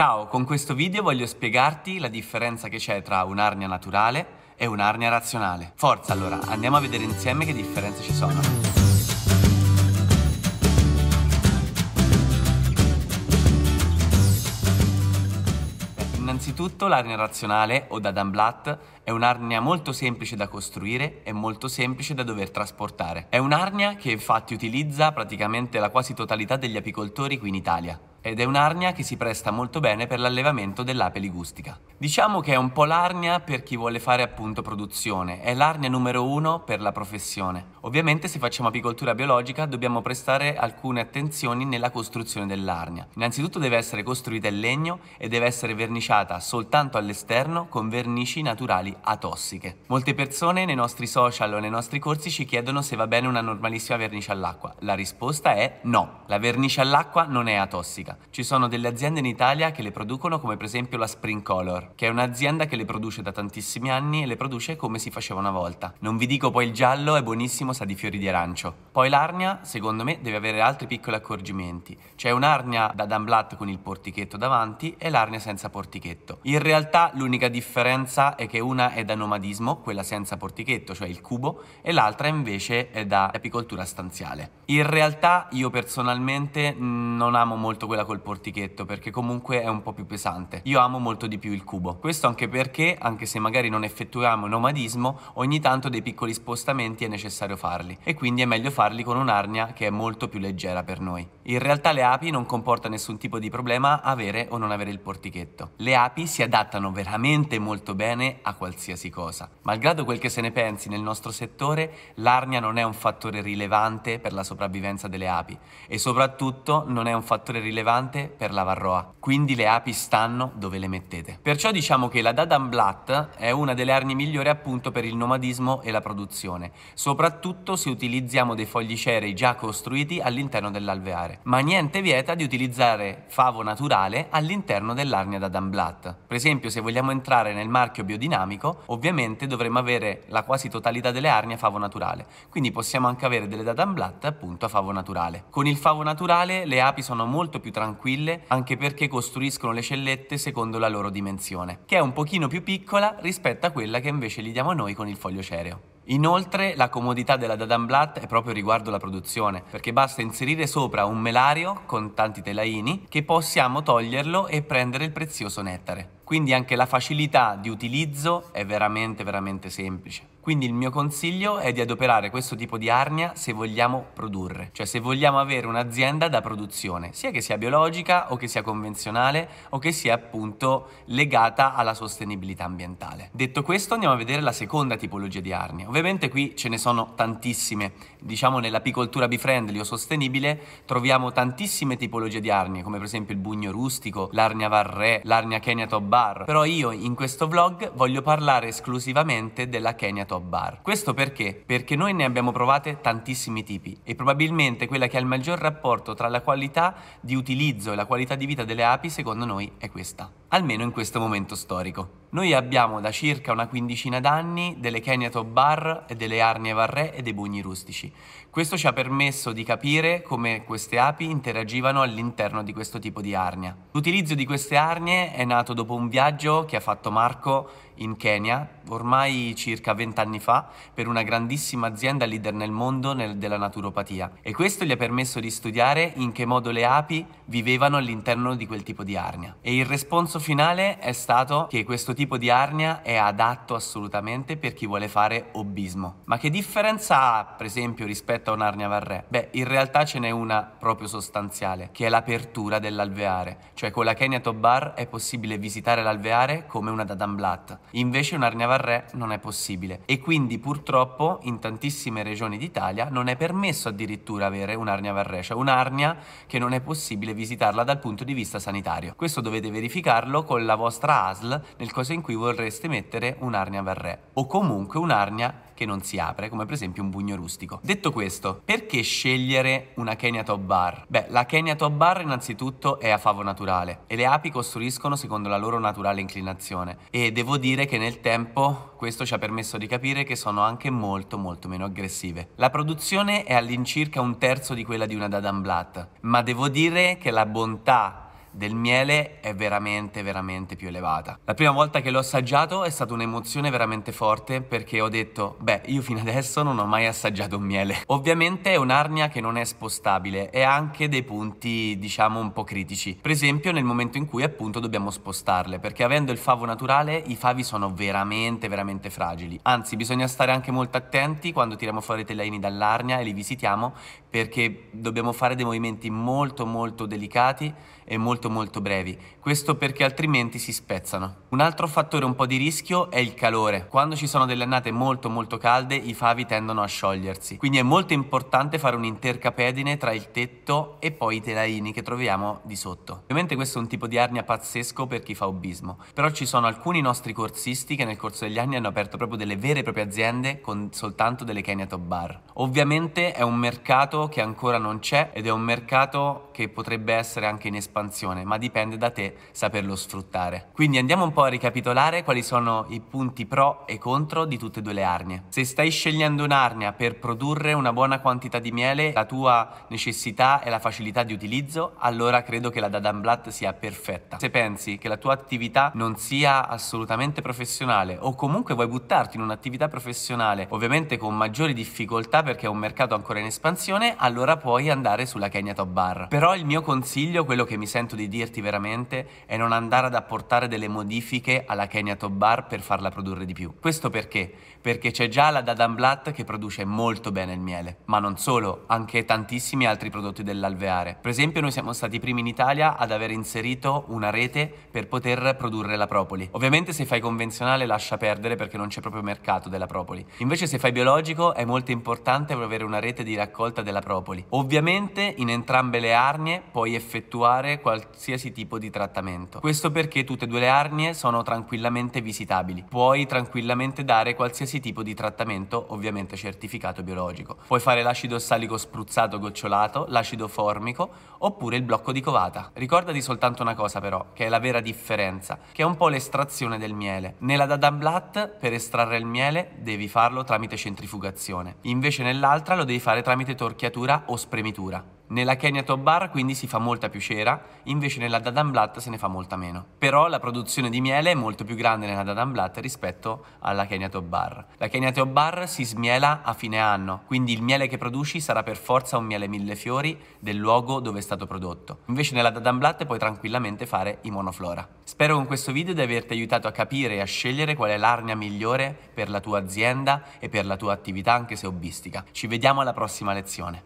Ciao, con questo video voglio spiegarti la differenza che c'è tra un'arnia naturale e un'arnia razionale. Forza allora, andiamo a vedere insieme che differenze ci sono. Innanzitutto l'arnia razionale o da Danblatt è un'arnia molto semplice da costruire e molto semplice da dover trasportare. È un'arnia che infatti utilizza praticamente la quasi totalità degli apicoltori qui in Italia ed è un'arnia che si presta molto bene per l'allevamento dell'ape ligustica. Diciamo che è un po' l'arnia per chi vuole fare appunto produzione, è l'arnia numero uno per la professione. Ovviamente se facciamo apicoltura biologica dobbiamo prestare alcune attenzioni nella costruzione dell'arnia. Innanzitutto deve essere costruita in legno e deve essere verniciata soltanto all'esterno con vernici naturali atossiche. Molte persone nei nostri social o nei nostri corsi ci chiedono se va bene una normalissima vernice all'acqua. La risposta è no, la vernice all'acqua non è atossica. Ci sono delle aziende in Italia che le producono come per esempio la Spring Color, che è un'azienda che le produce da tantissimi anni e le produce come si faceva una volta. Non vi dico poi il giallo, è buonissimo, sa di fiori di arancio. Poi l'arnia, secondo me, deve avere altri piccoli accorgimenti. C'è un'arnia da Dunblatt con il portichetto davanti e l'arnia senza portichetto. In realtà l'unica differenza è che una è da nomadismo, quella senza portichetto, cioè il cubo, e l'altra invece è da apicoltura stanziale. In realtà io personalmente mm, non amo molto quella quella col portichetto perché comunque è un po' più pesante. Io amo molto di più il cubo. Questo anche perché, anche se magari non effettuiamo nomadismo, ogni tanto dei piccoli spostamenti è necessario farli e quindi è meglio farli con un'arnia che è molto più leggera per noi. In realtà le api non comporta nessun tipo di problema avere o non avere il portichetto. Le api si adattano veramente molto bene a qualsiasi cosa. Malgrado quel che se ne pensi nel nostro settore, l'arnia non è un fattore rilevante per la sopravvivenza delle api e soprattutto non è un fattore rilevante rilevante per la varroa, quindi le api stanno dove le mettete. Perciò diciamo che la Blatt è una delle armi migliori appunto per il nomadismo e la produzione, soprattutto se utilizziamo dei fogli cerei già costruiti all'interno dell'alveare. Ma niente vieta di utilizzare favo naturale all'interno dell'arnia Blatt. Per esempio se vogliamo entrare nel marchio biodinamico, ovviamente dovremmo avere la quasi totalità delle arnie a favo naturale, quindi possiamo anche avere delle Blatt appunto a favo naturale. Con il favo naturale le api sono molto più tranquille anche perché costruiscono le cellette secondo la loro dimensione, che è un pochino più piccola rispetto a quella che invece gli diamo noi con il foglio cereo. Inoltre la comodità della Dadanblatt è proprio riguardo la produzione, perché basta inserire sopra un melario con tanti telaini che possiamo toglierlo e prendere il prezioso nettare. Quindi anche la facilità di utilizzo è veramente veramente semplice. Quindi il mio consiglio è di adoperare questo tipo di arnia se vogliamo produrre, cioè se vogliamo avere un'azienda da produzione, sia che sia biologica o che sia convenzionale o che sia appunto legata alla sostenibilità ambientale. Detto questo andiamo a vedere la seconda tipologia di arnia. Ovviamente qui ce ne sono tantissime, diciamo nell'apicoltura befriendly o sostenibile troviamo tantissime tipologie di arnie, come per esempio il bugno rustico, l'arnia varré, l'arnia Kenya Top Bar, però io in questo vlog voglio parlare esclusivamente della Kenya Top top bar. Questo perché? Perché noi ne abbiamo provate tantissimi tipi e probabilmente quella che ha il maggior rapporto tra la qualità di utilizzo e la qualità di vita delle api secondo noi è questa, almeno in questo momento storico. Noi abbiamo da circa una quindicina d'anni delle Kenya Top Bar e delle Arnie Varré e dei Bugni Rustici. Questo ci ha permesso di capire come queste api interagivano all'interno di questo tipo di arnia. L'utilizzo di queste arnie è nato dopo un viaggio che ha fatto Marco in Kenya, ormai circa 20 anni fa, per una grandissima azienda leader nel mondo nel, della naturopatia. E questo gli ha permesso di studiare in che modo le api vivevano all'interno di quel tipo di arnia. E il responso finale è stato che questo tipo di arnia è adatto assolutamente per chi vuole fare hobbismo. Ma che differenza ha, per esempio, rispetto rispetto a un'arnia varre? Beh, in realtà ce n'è una proprio sostanziale, che è l'apertura dell'alveare, cioè con la Kenya Top Bar è possibile visitare l'alveare come una Dadanblat, invece un'arnia varre non è possibile e quindi purtroppo in tantissime regioni d'Italia non è permesso addirittura avere un'arnia varre, cioè un'arnia che non è possibile visitarla dal punto di vista sanitario. Questo dovete verificarlo con la vostra ASL nel caso in cui vorreste mettere un'arnia varre. o comunque un'arnia che non si apre, come per esempio un bugno rustico. Detto questo, questo. Perché scegliere una Kenya Top Bar? Beh, la Kenya Top Bar innanzitutto è a favo naturale e le api costruiscono secondo la loro naturale inclinazione e devo dire che nel tempo questo ci ha permesso di capire che sono anche molto molto meno aggressive. La produzione è all'incirca un terzo di quella di una Dadan Blatt, ma devo dire che la bontà del miele è veramente veramente più elevata. La prima volta che l'ho assaggiato è stata un'emozione veramente forte perché ho detto beh io fino adesso non ho mai assaggiato un miele. Ovviamente è un'arnia che non è spostabile e ha anche dei punti diciamo un po' critici. Per esempio nel momento in cui appunto dobbiamo spostarle perché avendo il favo naturale i favi sono veramente veramente fragili. Anzi bisogna stare anche molto attenti quando tiriamo fuori i telaini dall'arnia e li visitiamo perché dobbiamo fare dei movimenti molto molto delicati e molto molto brevi. Questo perché altrimenti si spezzano. Un altro fattore un po' di rischio è il calore. Quando ci sono delle annate molto molto calde i favi tendono a sciogliersi. Quindi è molto importante fare un'intercapedine tra il tetto e poi i telaini che troviamo di sotto. Ovviamente questo è un tipo di arnia pazzesco per chi fa obismo, però ci sono alcuni nostri corsisti che nel corso degli anni hanno aperto proprio delle vere e proprie aziende con soltanto delle Kenya Top Bar. Ovviamente è un mercato mercato che ancora non c'è ed è un mercato che potrebbe essere anche in espansione, ma dipende da te saperlo sfruttare. Quindi andiamo un po' a ricapitolare quali sono i punti pro e contro di tutte e due le arnie. Se stai scegliendo un'arnia per produrre una buona quantità di miele, la tua necessità e la facilità di utilizzo, allora credo che la Dadanblatt sia perfetta. Se pensi che la tua attività non sia assolutamente professionale o comunque vuoi buttarti in un'attività professionale, ovviamente con maggiori difficoltà perché è un mercato ancora in espansione, allora puoi andare sulla Kenya Top Bar. Però il mio consiglio, quello che mi sento di dirti veramente, è non andare ad apportare delle modifiche alla Kenya Top Bar per farla produrre di più. Questo perché? Perché c'è già la Dadan Blatt che produce molto bene il miele, ma non solo, anche tantissimi altri prodotti dell'alveare. Per esempio noi siamo stati i primi in Italia ad aver inserito una rete per poter produrre la propoli. Ovviamente se fai convenzionale lascia perdere perché non c'è proprio mercato della propoli. Invece se fai biologico è molto importante avere una rete di raccolta della della propoli. Ovviamente in entrambe le arnie puoi effettuare qualsiasi tipo di trattamento. Questo perché tutte e due le arnie sono tranquillamente visitabili. Puoi tranquillamente dare qualsiasi tipo di trattamento, ovviamente certificato biologico. Puoi fare l'acido salico spruzzato gocciolato, l'acido formico oppure il blocco di covata. Ricordati soltanto una cosa però, che è la vera differenza, che è un po' l'estrazione del miele. Nella Dadanblatt per estrarre il miele devi farlo tramite centrifugazione, invece nell'altra lo devi fare tramite torchia picchiatura o spremitura. Nella Kenya Tobar quindi si fa molta più cera, invece nella Dadanblatt se ne fa molta meno. Però la produzione di miele è molto più grande nella Dadanblatt rispetto alla Kenya Tobar. La Kenya Tobar si smiela a fine anno, quindi il miele che produci sarà per forza un miele mille fiori del luogo dove è stato prodotto. Invece nella Dadanblatt puoi tranquillamente fare i monoflora. Spero con questo video di averti aiutato a capire e a scegliere qual è l'arnia migliore per la tua azienda e per la tua attività anche se hobbistica. Ci vediamo alla prossima lezione.